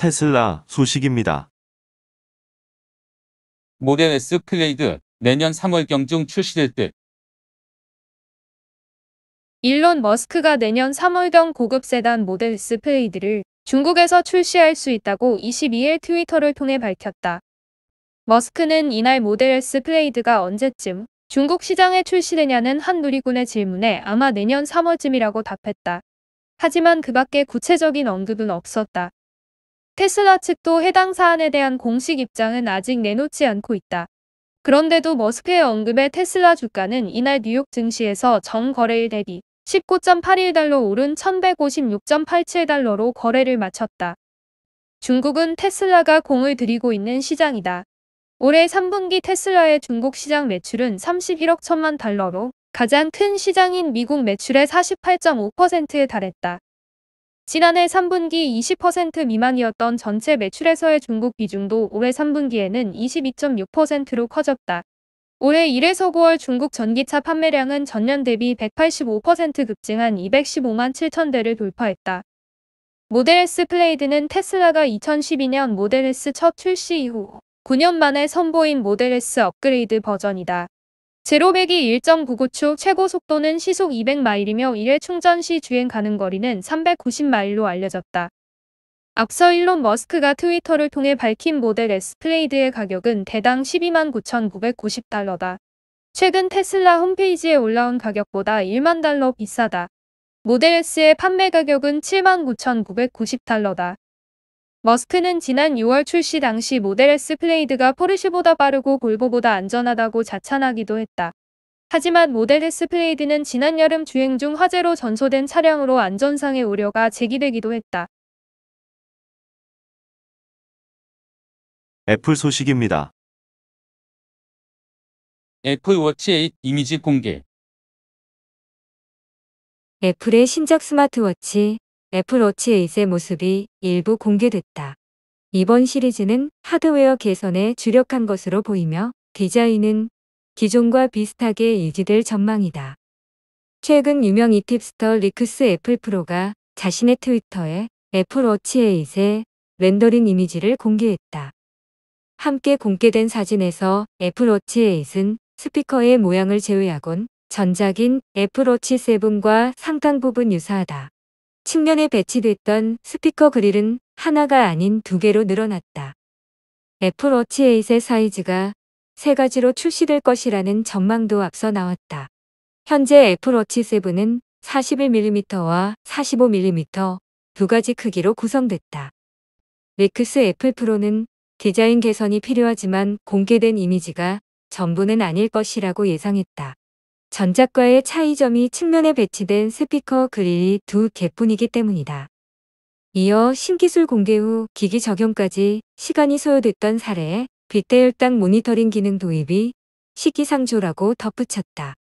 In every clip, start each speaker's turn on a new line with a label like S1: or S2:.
S1: 테슬라 소식입니다. 모델 S 플레이드 내년 3월경중 출시될 듯.
S2: 일론 머스크가 내년 3월경 고급 세단 모델 S 플레이드를 중국에서 출시할 수 있다고 22일 트위터를 통해 밝혔다. 머스크는 이날 모델 S 플레이드가 언제쯤 중국 시장에 출시되냐는 한 누리꾼의 질문에 아마 내년 3월쯤이라고 답했다. 하지만 그 밖에 구체적인 언급은 없었다. 테슬라 측도 해당 사안에 대한 공식 입장은 아직 내놓지 않고 있다. 그런데도 머스크의 언급에 테슬라 주가는 이날 뉴욕 증시에서 정 거래일 대비 19.81달러 오른 1156.87달러로 거래를 마쳤다. 중국은 테슬라가 공을 들이고 있는 시장이다. 올해 3분기 테슬라의 중국 시장 매출은 31억 천만 달러로 가장 큰 시장인 미국 매출의 48.5%에 달했다. 지난해 3분기 20% 미만이었던 전체 매출에서의 중국 비중도 올해 3분기에는 22.6%로 커졌다. 올해 1에서 9월 중국 전기차 판매량은 전년 대비 185% 급증한 215만 7천 대를 돌파했다. 모델 S 플레이드는 테슬라가 2012년 모델 S 첫 출시 이후 9년 만에 선보인 모델 S 업그레이드 버전이다. 제로백이 1.99초 최고 속도는 시속 200마일이며 1회 충전 시 주행 가능 거리는 390마일로 알려졌다. 앞서 일론 머스크가 트위터를 통해 밝힌 모델 S플레이드의 가격은 대당 12만 9,990달러다. 최근 테슬라 홈페이지에 올라온 가격보다 1만 달러 비싸다. 모델 S의 판매 가격은 7만 9,990달러다. 머스크는 지난 6월 출시 당시 모델 S 플레이드가 포르쉐보다 빠르고 골보보다 안전하다고 자찬하기도 했다. 하지만 모델 S 플레이드는 지난 여름 주행 중 화재로 전소된 차량으로 안전상의 우려가 제기되기도 했다.
S1: 애플 소식입니다. 애플 워치 8 이미지 공개
S3: 애플의 신작 스마트워치 애플워치 8의 모습이 일부 공개됐다. 이번 시리즈는 하드웨어 개선에 주력한 것으로 보이며 디자인은 기존과 비슷하게 유지될 전망이다. 최근 유명 이팁스터 리크스 애플 프로가 자신의 트위터에 애플워치 8의 렌더링 이미지를 공개했다. 함께 공개된 사진에서 애플워치 8은 스피커의 모양을 제외하곤 전작인 애플워치 7과 상당 부분 유사하다. 측면에 배치됐던 스피커 그릴은 하나가 아닌 두 개로 늘어났다. 애플워치 8의 사이즈가 세 가지로 출시될 것이라는 전망도 앞서 나왔다. 현재 애플워치 7은 41mm와 45mm 두 가지 크기로 구성됐다. 맥스 애플 프로는 디자인 개선이 필요하지만 공개된 이미지가 전부는 아닐 것이라고 예상했다. 전작과의 차이점이 측면에 배치된 스피커 그릴이 두개뿐이기 때문이다. 이어 신기술 공개 후 기기 적용까지 시간이 소요됐던 사례에 빅대혈당 모니터링 기능 도입이 시기상조라고 덧붙였다.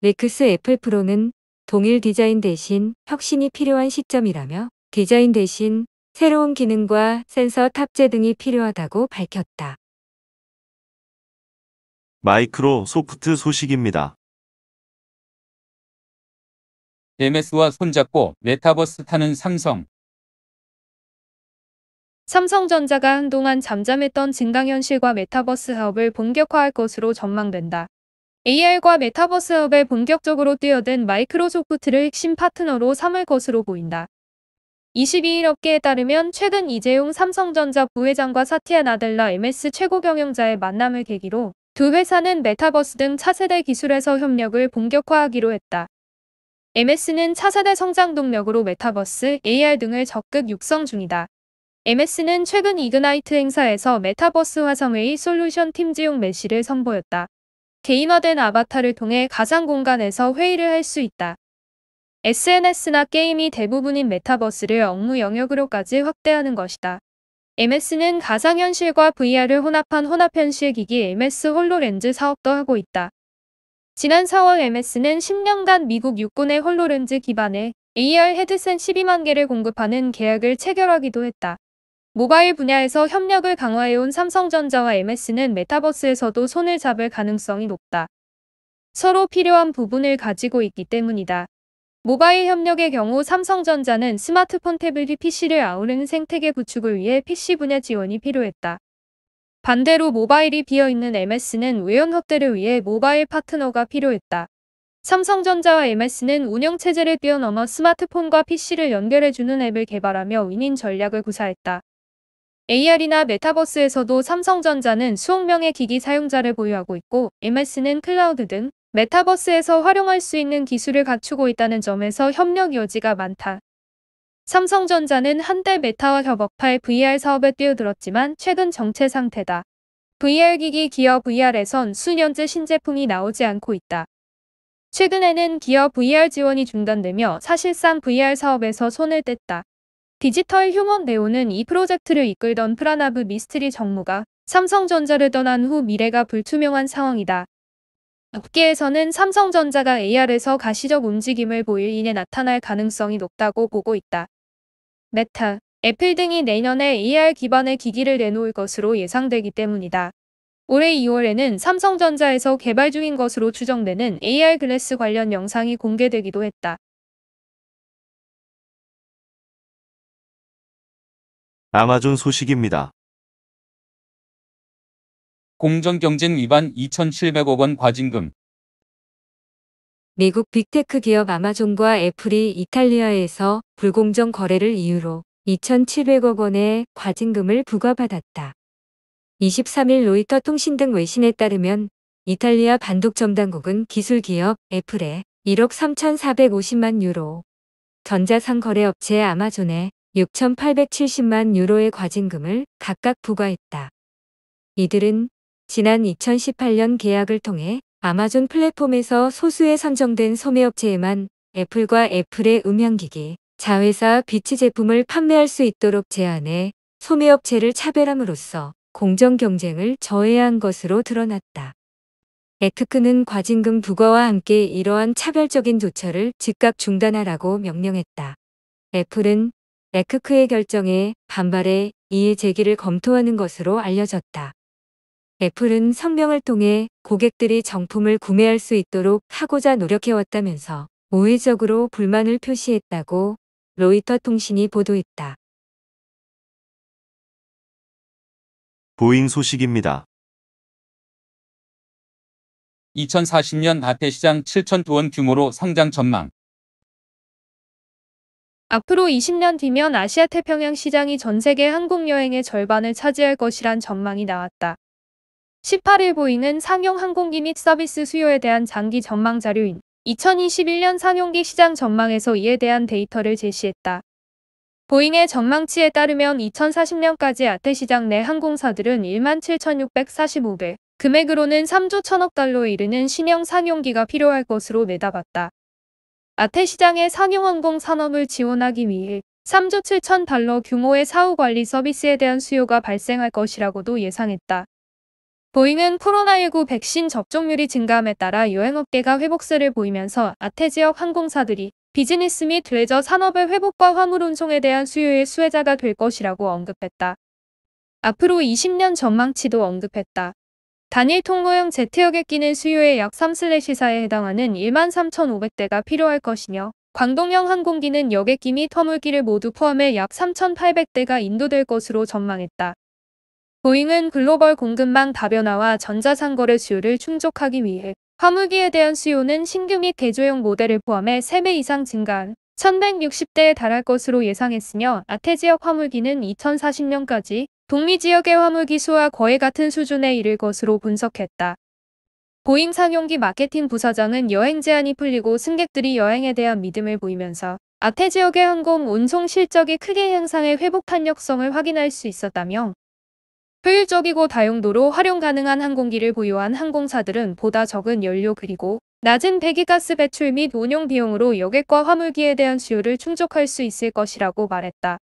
S3: 맥스 애플 프로는 동일 디자인 대신 혁신이 필요한 시점이라며 디자인 대신
S1: 새로운 기능과 센서 탑재 등이 필요하다고 밝혔다. 마이크로소프트 소식입니다. MS와 손잡고 메타버스 타는 삼성.
S2: 삼성전자가 한동안 잠잠했던 증강현실과 메타버스 사업을 본격화할 것으로 전망된다. AR과 메타버스 사업에 본격적으로 뛰어든 마이크로소프트를 핵심 파트너로 삼을 것으로 보인다. 22일 업계에 따르면 최근 이재용 삼성전자 부회장과 사티아 나델라 MS 최고 경영자의 만남을 계기로 두 회사는 메타버스 등 차세대 기술에서 협력을 본격화하기로 했다. MS는 차세대 성장 동력으로 메타버스, AR 등을 적극 육성 중이다. MS는 최근 이그나이트 행사에서 메타버스 화성회의 솔루션 팀 지용 매시를 선보였다. 개인화된 아바타를 통해 가상 공간에서 회의를 할 수 있다. SNS나 게임이 대부분인 메타버스를 업무 영역으로까지 확대하는 것이다. MS는 가상현실과 VR을 혼합한 혼합현실기기 MS 홀로렌즈 사업도 하고 있다. 지난 4월 MS는 10년간 미국 육군의 홀로렌즈 기반에 AR 헤드셋 12만 개를 공급하는 계약을 체결하기도 했다. 모바일 분야에서 협력을 강화해온 삼성전자와 MS는 메타버스에서도 손을 잡을 가능성이 높다. 서로 필요한 부분을 가지고 있기 때문이다. 모바일 협력의 경우 삼성전자는 스마트폰 태블릿 PC를 아우르는 생태계 구축을 위해 PC 분야 지원이 필요했다. 반대로 모바일이 비어있는 MS는 외연 확대를 위해 모바일 파트너가 필요했다. 삼성전자와 MS는 운영체제를 뛰어넘어 스마트폰과 PC를 연결해주는 앱을 개발하며 위닝 전략을 구사했다. AR이나 메타버스에서도 삼성전자는 수억 명의 기기 사용자를 보유하고 있고 MS는 클라우드 등 메타버스에서 활용할 수 있는 기술을 갖추고 있다는 점에서 협력 여지가 많다. 삼성전자는 한때 메타와 협업할 VR 사업에 뛰어들었지만 최근 정체 상태다. VR기기 기어 VR에선 수년째 신제품이 나오지 않고 있다. 최근에는 기어 VR 지원이 중단되며 사실상 VR 사업에서 손을 뗐다. 디지털 휴먼 네오는 이 프로젝트를 이끌던 프라나브 미스트리 정무가 삼성전자를 떠난 후 미래가 불투명한 상황이다. 업계에서는 삼성전자가 AR에서 가시적 움직임을 보일 이내 나타날 가능성이 높다고 보고 있다. 메타, 애플 등이 내년에 AR 기반의 기기를 내놓을 것으로 예상되기 때문이다. 올해 2월에는 삼성전자에서 개발 중인 것으로 추정되는 AR 글래스 관련 영상이 공개되기도
S1: 했다. 아마존 소식입니다. 공정경쟁 위반 2,700억 원 과징금, 미국 빅테크 기업
S3: 아마존과 애플이 이탈리아에서 불공정 거래를 이유로 2,700억 원의 과징금을 부과받았다. 23일 로이터 통신 등 외신에 따르면 이탈리아 반독점 당국은 기술 기업 애플에 1억 3,450만 유로, 전자상거래업체 아마존에 6,870만 유로의 과징금을 각각 부과했다. 이들은 지난 2018년 계약을 통해 아마존 플랫폼에서 소수에 선정된 소매업체에만 애플과 애플의 음향기기, 자회사 비치 제품을 판매할 수 있도록 제한해 소매업체를 차별함으로써 공정 경쟁을 저해한 것으로 드러났다. 에크크는 과징금 부과와 함께 이러한 차별적인 조처를 즉각 중단하라고 명령했다. 애플은 에크크의 결정에 반발해 이의 제기를 검토하는 것으로 알려졌다. 애플은 성명을 통해 고객들이 정품을 구매할 수 있도록 하고자 노력해왔다면서
S1: 우회적으로 불만을 표시했다고 로이터 통신이 보도했다. 보잉 소식입니다. 2040년 아태 시장 7천 원원 규모로 성장 전망.
S2: 앞으로 20년 뒤면 아시아 태평양 시장이 전 세계 항공 여행의 절반을 차지할 것이란 전망이 나왔다. 18일 보이는 상용 항공기 및 서비스 수요에 대한 장기 전망 자료인 2021년 상용기 시장 전망에서 이에 대한 데이터를 제시했다. 보잉의 전망치에 따르면 2040년까지 아태 시장 내 항공사들은 17,645배, 금액으로는 3조 1천억 달러에 이르는 신형 상용기가 필요할 것으로 내다봤다. 아태 시장의 상용항공 산업을 지원하기 위해 3조 7천 달러 규모의 사후 관리 서비스에 대한 수요가 발생할 것이라고도 예상했다. 보잉은 코로나19 백신 접종률이 증감에 따라 여행업계가 회복세를 보이면서 아태 지역 항공사들이 비즈니스 및 레저 산업의 회복과 화물 운송에 대한 수요의 수혜자가 될 것이라고 언급했다. 앞으로 20년 전망치도 언급했다. 단일 통로형 제트역에 끼는 수요의 약 3/4에 해당하는 13,500대가 필요할 것이며 광동형 항공기는 여객기 및 터물기를 모두 포함해 약 3,800대가 인도될 것으로 전망했다. 보잉은 글로벌 공급망 다변화와 전자상거래 수요를 충족하기 위해 화물기에 대한 수요는 신규 및 개조용 모델을 포함해 3배 이상 증가한 1160대에 달할 것으로 예상했으며 아태 지역 화물기는 2040년까지 동미 지역의 화물기 수와 거의 같은 수준에 이를 것으로 분석했다. 보잉 상용기 마케팅 부사장은 여행 제한이 풀리고 승객들이 여행에 대한 믿음을 보이면서 아태 지역의 항공 운송 실적이 크게 향상해 회복탄력성을 확인할 수 있었다며 효율적이고 다용도로 활용 가능한 항공기를 보유한 항공사들은 보다 적은 연료 그리고 낮은 배기가스 배출 및 운용 비용으로 여객과 화물기에 대한 수요를 충족할 수 있을 것이라고 말했다.